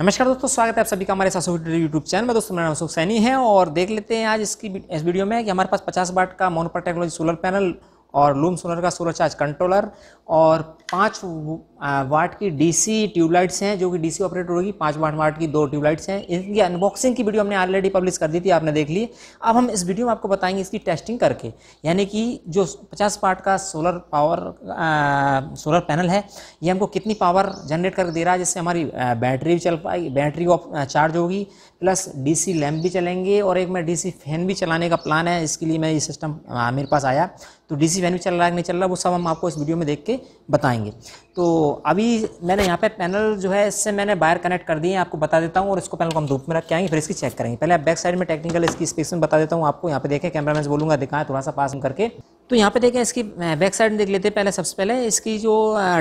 नमस्कार दोस्तों स्वागत है आप सभी का हमारे सासू यूट्यूब चैनल में दोस्तों मेरा नाम सुख सैनी है और देख लेते हैं आज इसकी इस वीडियो में कि हमारे पास 50 वाट का मोनोपर टेक्नोलॉजी सोलर पैनल और लूम सोलर का सोलर चार्ज कंट्रोलर और पाँच वाट की डीसी ट्यूबलाइट्स हैं जो कि डीसी ऑपरेटर होगी पाँच वाट वाट की दो ट्यूबलाइट्स हैं इनकी अनबॉक्सिंग की वीडियो हमने ऑलरेडी पब्लिश कर दी थी आपने देख ली अब हम इस वीडियो में आपको बताएंगे इसकी टेस्टिंग करके यानी कि जो पचास वाट का सोलर पावर आ, सोलर पैनल है ये हमको कितनी पावर जनरेट करके दे रहा है जिससे हमारी बैटरी भी चल पाएगी बैटरी चार्ज होगी प्लस सी लैम्प भी चलेंगे और एक मैं सी फैन भी चलाने का प्लान है इसके लिए मैं ये सिस्टम मेरे पास आया तो सी वैल्यू चल रहा है नहीं चल रहा वो सब हम आपको इस वीडियो में देख के बताएंगे तो अभी मैंने यहाँ पे पैनल जो है इससे मैंने बायर कनेक्ट कर दिए आपको बता देता हूँ और इसको पैनल को हम धूप में रख के आएंगे फिर इसकी चेक करेंगे पहले आप बैक साइड में टेक्निकल इसकी स्पेस में बता देता हूँ आपको यहाँ पे देखें कैमरा मैन बोलूँगा दिखाएं थोड़ा सा पास करके तो यहाँ पे देखें इसकी बैक साइड देख लेते हैं पहले सबसे पहले इसकी जो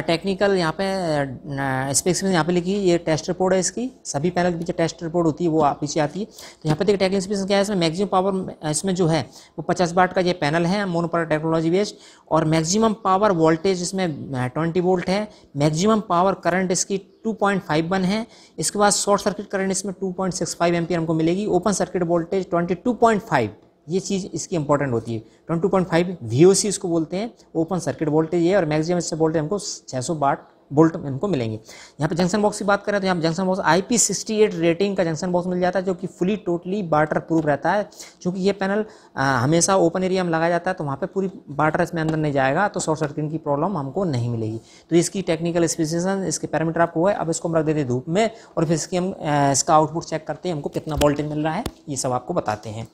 टेक्निकल यहाँ पे स्पेक्स में यहाँ पे लिखी ये टेस्ट रिपोर्ट है इसकी सभी पैनल के पीछे टेस्ट रिपोर्ट होती है वो आप पीछे आती है तो यहाँ पे देखिए टेक्निकल स्पेशन क्या है इसमें मैक्सिमम पावर इसमें जो है वो पचास बाट का ये पैनल है मोनोपर टेक्नोलॉजी बेस्ड और मैक्सिमम पावर वोल्टेज इसमें ट्वेंटी वोल्ट है मैक्सिमम पावर करंट इसकी 2.51 है इसके बाद शॉर्ट सर्किट करंट इसमें 2.65 एम्पियर हमको मिलेगी ओपन सर्किट वोल्टेज 22.5 ये चीज़ इसकी इंपॉर्टेंट होती है twenty two point five V O C इसको बोलते हैं ओपन सर्किट वोल्टेज है और मैक्सिमम इससे बोलते हैं हमको छः सौ बाट बोल्ट इनको मिलेंगे यहाँ पे जंक्शन बॉक्स की बात करें तो यहाँ पर junction box I P sixty eight rating का जंक्शन बॉक्स मिल जाता है जो कि फुली टोटली बाटर प्रूफ रहता है क्योंकि ये पैनल आ, हमेशा ओपन एरिया में लगाया जाता है तो वहाँ पे पूरी बाटर इसमें अंदर नहीं जाएगा तो शॉर्ट सर्किट की प्रॉब्लम हमको नहीं मिलेगी तो इसकी टेक्निकल स्पेसिफिकेशन इसके पैरामीटर आपको हुआ है अब इसको हम रख देते हैं धूप में और फिर इसकी हम इसका आउटपुट चेक करते हैं हमको कितना वोल्टेज मिल रहा है ये सब आपको बताते हैं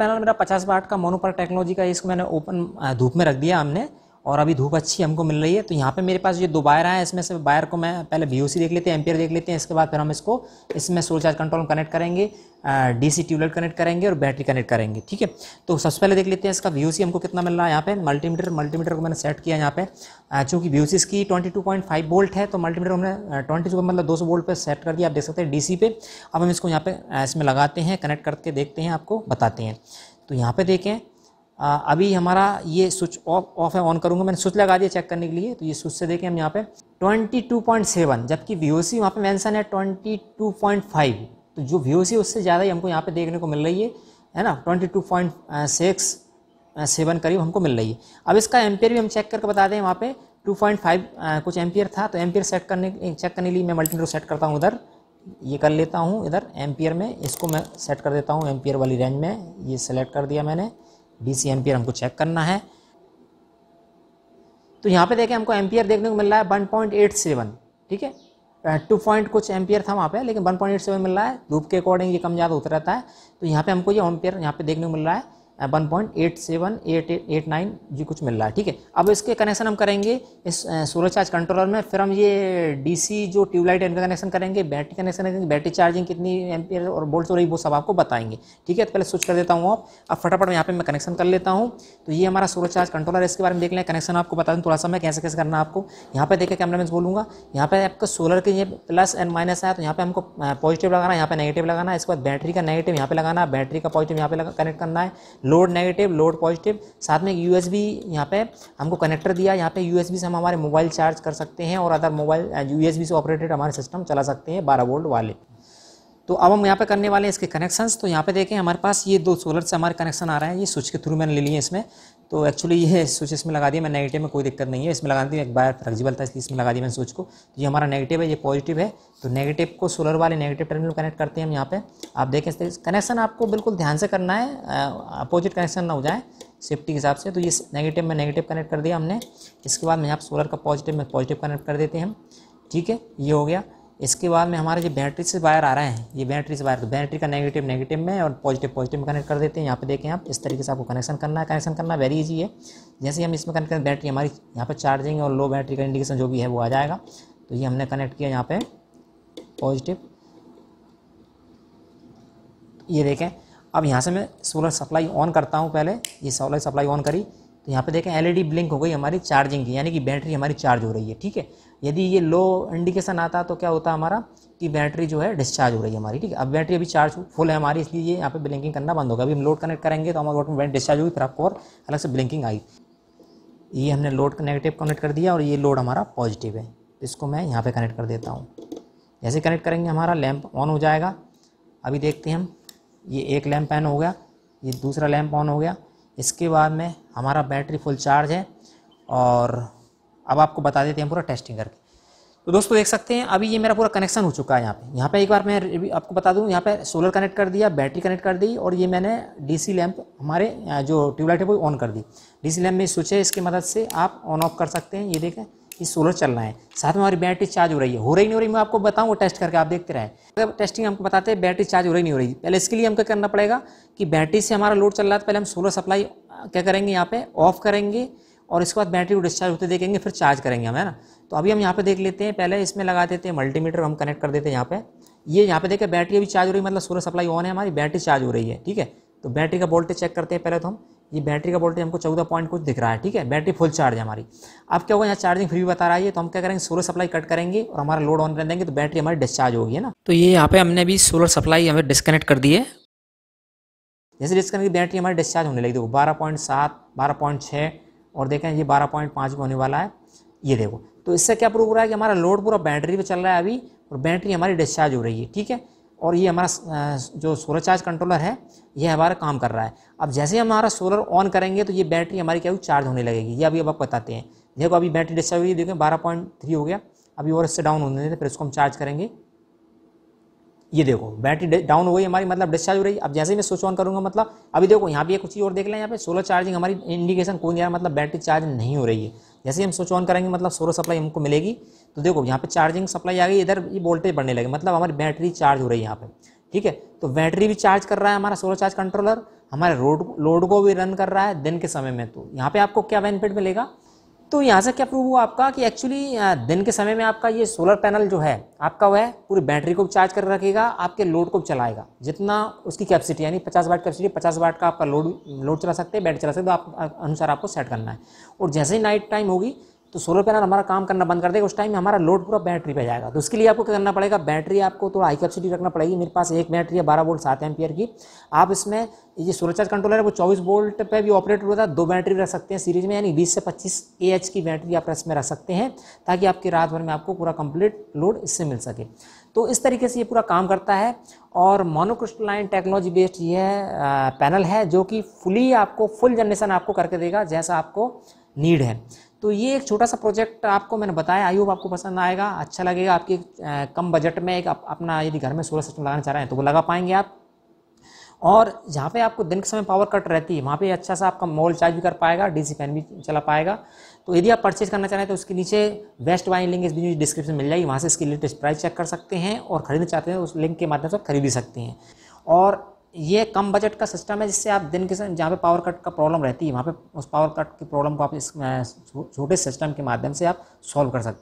पैनल मेरा 50 वाट का मोनोपर टेक्नोलॉजी का इसको मैंने ओपन धूप में रख दिया हमने और अभी धूप अच्छी हमको मिल रही है तो यहाँ पे मेरे पास ये दो वायर आए हैं इसमें से वायर को मैं पहले बी देख लेते हैं एम्पियर देख लेते हैं इसके बाद फिर हम इसको इसमें सोल चार्ज कंट्रोल कनेक्ट करेंगे डीसी ट्यूबलाइट कनेक्ट करेंगे और बैटरी कनेक्ट करेंगे ठीक है तो सबसे पहले देख लेते हैं इसका वी हमको कितना मिल रहा है यहाँ पे मल्टीमीटर मल्टीमीटर को मैंने सेट किया यहाँ पे चूँकि वी इसकी ट्वेंटी वोल्ट है तो मल्टीमीटर हमने ट्वेंटी मतलब दो वोल्ट पर सेट कर दिया आप देख सकते हैं डी पे अब हम इसको यहाँ पे इसमें लगाते हैं कनेक्ट करके देखते हैं आपको बताते हैं तो यहाँ पे देखें आ, अभी हमारा ये स्विच ऑफ ऑफ है ऑन करूँगा मैंने स्विच लगा दिया चेक करने के लिए तो ये स्विच से देखें हम यहाँ पे 22.7 जबकि वी ओ सी वहाँ पर मैंसन है 22.5 तो जो वी ओ सी उससे ज़्यादा ही हमको यहाँ पे देखने को मिल रही है है ना 22.6 सेवन करीब हमको मिल रही है अब इसका एम्पियर भी हम चेक करके बता दें वहाँ पे 2.5 कुछ एम्पियर था तो एम्पियर सेट करने चेक करने के लिए मैं मल्टीमीटर सेट करता हूँ उधर ये कर लेता हूँ इधर एम्पियर में इसको मैं सेट कर देता हूँ एम्पियर वाली रेंज में ये सेलेक्ट कर दिया मैंने डी सी एम्पियर हमको चेक करना है तो यहाँ पे देखें हमको एम्पियर देखने को मिल रहा है वन पॉइंट एट सेवन ठीक है टू पॉइंट कुछ एम्पियर था वहाँ पे लेकिन वन पॉइंट एट सेवन मिल रहा है धूप के अकॉर्डिंग ये कम ज़्यादा होता रहता है तो यहाँ पे हमको ये एम्पियर यहाँ पे देखने को मिल रहा है वन पॉइंट एट सेवन एट एट नाइन जी कुछ मिल रहा है ठीक है अब इसके कनेक्शन हम करेंगे इस सोलर चार्ज कंट्रोलर में फिर हम ये डीसी जो ट्यूबलाइट इनका कनेक्शन करेंगे बैटरी कनेक्शन करेंगे बैटरी चार्जिंग कितनी एम और बोल्ट हो रही वो सब आपको बताएंगे ठीक है तो पहले स्विच कर देता हूँ आप अब फटाफट यहाँ पर मैं कनेक्शन कर लेता हूँ तो ये हमारा सोलर चार्ज कंट्रोलर इसके बारे में देख लें कनेक्शन आपको बता दूँ थोड़ा सा मैं कैसे कैसे करना आपको यहाँ पर देखें कैमरा मैं बोलूँगा यहाँ पर आपका सोलर के ये प्लस एंड माइनस है तो यहाँ पर हमको पॉजिटिव लगाना है यहाँ पर नेगेटिव लगाना है इसके बाद बैटरी का नेगेटिव यहाँ पर लगाना है बैटरी का पॉजिटिव यहाँ पर कनेक्ट करना है लोड नेगेटिव लोड पॉजिटिव साथ में यू एस बी यहाँ पे हमको कनेक्टर दिया यहाँ पे यू एस बी से हम हमारे मोबाइल चार्ज कर सकते हैं और other mobile U S B से ऑपरेटेड हमारे सिस्टम चला सकते हैं बारह वोल्ट वाले तो अब हम यहाँ पे करने वाले हैं इसके कनेक्शंस तो यहाँ पे देखें हमारे पास ये दो सोलर से हमारे कनेक्शन आ रहे हैं ये स्विच के थ्रू मैंने ले लिए इसमें तो एक्चुअली ये स्विच इसमें लगा दिया मैं नेगेटिव में कोई दिक्कत नहीं है इसमें लगा दी एक बार फ्लेक्जिबल था इसलिए इसमें लगा दिया मैंने स्विच को तो ये हमारा नेगेटिव है ये पॉजिटिव है तो नेगेटिव को सोलर वाले नेगेटिव टर्मिनल कनेक्ट करते हैं हम यहाँ पे आप देखें कनेक्शन आपको बिल्कुल ध्यान से करना है अपोजिट कनेक्शन ना हो जाए सेफ्टी के हिसाब से तो ये नेगेटिव में नेगेटिव कनेक्ट कर दिया हमने इसके बाद में यहाँ सोलर का पॉजिटिव में पॉजिटिव कनेक्ट कर देते हैं हम ठीक है ये हो गया इसके बाद में हमारे जो बैटरी से वायर आ रहे हैं ये बैटरी से वायर तो बैटरी का नेगेटिव नेगेटिव में और पॉजिटिव पॉजिटिव में कनेक्ट कर देते हैं यहाँ पे देखें आप इस तरीके से आपको कनेक्शन करना है कनेक्शन करना वेरी इजी है जैसे हम इसमें कनेक्ट करें बैटरी हमारी यहाँ पर चार्जिंग और लो बैटरी का इंडिकेशन जो भी है वो आ जाएगा तो ये हमने कनेक्ट किया यहाँ पर पॉजिटिव ये देखें अब यहाँ से मैं सोलर सप्लाई ऑन करता हूँ पहले ये सोलर सप्लाई ऑन करी तो यहाँ पे देखें एलईडी ब्लिंक e हो गई हमारी चार्जिंग की यानी कि बैटरी हमारी चार्ज हो रही है ठीक है यदि ये लो इंडिकेशन आता तो क्या होता हमारा कि बैटरी जो है डिस्चार्ज हो रही है हमारी ठीक है अब बैटरी अभी चार्ज फुल है हमारी इसलिए ये यहाँ पे ब्लिंकिंग करना बंद होगा अभी हम लोड कनेक्ट करेंगे तो हमारे वोट में डिस्चार्ज हुई फिर आपको और अलग से ब्लिंकिंग आई ये हमने लोड नेगेटिव कनेक्ट कर दिया और ये लोड हमारा पॉजिटिव है इसको मैं यहाँ पर कनेक्ट कर देता हूँ जैसे कनेक्ट करेंगे हमारा लैम्प ऑन हो जाएगा अभी देखते हैं हम ये एक लैम्प ऑन हो गया ये दूसरा लैम्प ऑन हो गया इसके बाद में हमारा बैटरी फुल चार्ज है और अब आपको बता देते हैं पूरा टेस्टिंग करके तो दोस्तों देख सकते हैं अभी ये मेरा पूरा कनेक्शन हो चुका है यहाँ पे यहाँ पे एक बार मैं आपको बता दूँ यहाँ पे सोलर कनेक्ट कर दिया बैटरी कनेक्ट कर दी और ये मैंने डीसी लैंप हमारे जो ट्यूबलाइट है वो ऑन कर दी डीसी लैंप में स्विच है इसकी मदद से आप ऑन ऑफ कर सकते हैं ये देखें कि सोलर चल रहा है साथ में हमारी बैटरी चार्ज हो रही है हो रही नहीं हो रही मैं आपको बताऊँ टेस्ट करके आप देखते रहे अगर टेस्टिंग हमको बताते हैं बैटरी चार्ज हो रही नहीं हो रही पहले इसके लिए हमको करना पड़ेगा कि बैटरी से हमारा लोड चल रहा है पहले हम सोलर सप्लाई क्या करेंगे यहाँ पे ऑफ करेंगे और इसके बाद बैटरी को डिस्चार्ज होते देखेंगे फिर चार्ज करेंगे हम है ना तो अभी हम यहाँ पे देख लेते हैं पहले इसमें लगा देते हैं मल्टीमीटर हम कनेक्ट कर देते हैं यहाँ पे ये यहाँ पे देखिए बैटरी अभी चार्ज हो रही है मतलब सोलर सप्लाई ऑन है हमारी बैटरी चार्ज हो रही है ठीक है तो बैटरी का वोल्टेज चेक करते हैं पहले तो हम ये बैटरी का वोल्टेज हमको चौदह पॉइंट कुछ दिख रहा है ठीक है बैटरी फुल चार्ज है हमारी अब क्या होगा यहाँ चार्जिंग फ्री बता रहा है तो हम क्या करेंगे सोलर सप्लाई कट करेंगे और हमारा लोड ऑन रह देंगे तो बैटरी हमारी डिस्चार्ज होगी है ना तो ये यहाँ पे हमने अभी सोलर सप्लाई हमें डिस्कनेक्ट कर दी है जैसे डिस्कनेक्ट की बैटरी हमारी डिस्चार्ज होने लगी देखो बारह पॉइंट सात बारह पॉइंट छः और देखें ये बारह पॉइंट पाँच होने वाला है ये देखो तो इससे क्या प्रूव हो रहा है कि हमारा लोड पूरा बैटरी पर चल रहा है अभी और बैटरी हमारी डिस्चार्ज हो रही है ठीक है और ये हमारा जो सोलर चार्ज कंट्रोलर है ये हमारा काम कर रहा है अब जैसे ही हमारा सोलर ऑन करेंगे तो ये बैटरी हमारी क्या हुई चार्ज होने लगेगी ये अभी अब आपको बताते हैं देखो अभी बैटरी डिस्चार्ज हुई देखें बारह पॉइंट थ्री हो गया अभी और इससे डाउन होने देते फिर इसको हम चार्ज करेंगे ये देखो बैटरी डाउन हो गई हमारी मतलब डिस्चार्ज हो रही है अब जैसे ही मैं स्विच ऑन करूँगा मतलब अभी देखो यहाँ पे कुछ ही और देख लें यहाँ पे सोलर चार्जिंग हमारी इंडिकेशन कोई नहीं मतलब बैटरी चार्ज नहीं हो रही है जैसे ही हम स्विच ऑन करेंगे मतलब सोलर सप्लाई हमको मिलेगी तो देखो यहाँ पे चार्जिंग सप्लाई आ गई इधर ये वोल्टेज बढ़ने लगे मतलब हमारी बैटरी चार्ज हो रही है यहाँ पे ठीक है तो बैटरी भी चार्ज कर रहा है हमारा सोलर चार्ज कंट्रोलर हमारे रोड लोड को भी रन कर रहा है दिन के समय में तो यहाँ पे आपको क्या बेनिफिट मिलेगा तो यहाँ से क्या प्रूव हुआ आपका कि एक्चुअली दिन के समय में आपका ये सोलर पैनल जो है आपका वह पूरी बैटरी को चार्ज कर रखेगा आपके लोड को चलाएगा जितना उसकी कैपेसिटी यानी 50 वाट कैपेसिटी 50 वाट का आपका लोड लोड चला सकते हैं बैटरी चला सकते तो आप अनुसार आपको सेट करना है और जैसे ही नाइट टाइम होगी तो सोलर पैनल हमारा काम करना बंद कर देगा उस टाइम में हमारा लोड पूरा बैटरी पे जाएगा तो उसके लिए आपको क्या करना पड़ेगा बैटरी आपको थोड़ा हाई कैपेसिटी रखना पड़ेगी मेरे पास एक बैटरी है बारह वोल्ट सात एम्पियर की आप इसमें ये सोलर चार्ज कंट्रोलर है वो चौबीस वोल्ट पे भी ऑपरेट होता है दो बैटरी रख सकते हैं सीरीज में यानी बीस से पच्चीस ए की बैटरी आप इसमें रख सकते हैं ताकि आपके रात भर में आपको पूरा कंप्लीट लोड इससे मिल सके तो इस तरीके से ये पूरा काम करता है और मोनोक्रिस्टलाइन टेक्नोलॉजी बेस्ड ये पैनल है जो कि फुली आपको फुल जनरेशन आपको करके देगा जैसा आपको नीड है तो ये एक छोटा सा प्रोजेक्ट आपको मैंने बताया आई होप आपको पसंद आएगा अच्छा लगेगा आपके कम बजट में एक अपना यदि घर में सोलर सिस्टम लगाना चाह रहे हैं तो वो लगा पाएंगे आप और जहाँ पे आपको दिन के समय पावर कट रहती है वहाँ पे अच्छा सा आपका मोबाइल चार्ज भी कर पाएगा डीसी फैन भी चला पाएगा तो यदि आप परचेज करना चाह रहे हैं तो उसके नीचे बेस्ट वाइन लिंक इस वीडियो डिस्क्रिप्शन मिल जाएगी वहाँ से इसकी लेटेस्ट प्राइस चेक कर सकते हैं और खरीदना चाहते हैं तो उस लिंक के माध्यम से खरीद सकते हैं और ये कम बजट का सिस्टम है जिससे आप दिन के समय जहाँ पे पावर कट का प्रॉब्लम रहती है वहाँ पे उस पावर कट की प्रॉब्लम को आप इस छोटे सिस्टम के माध्यम से आप सॉल्व कर सकते हैं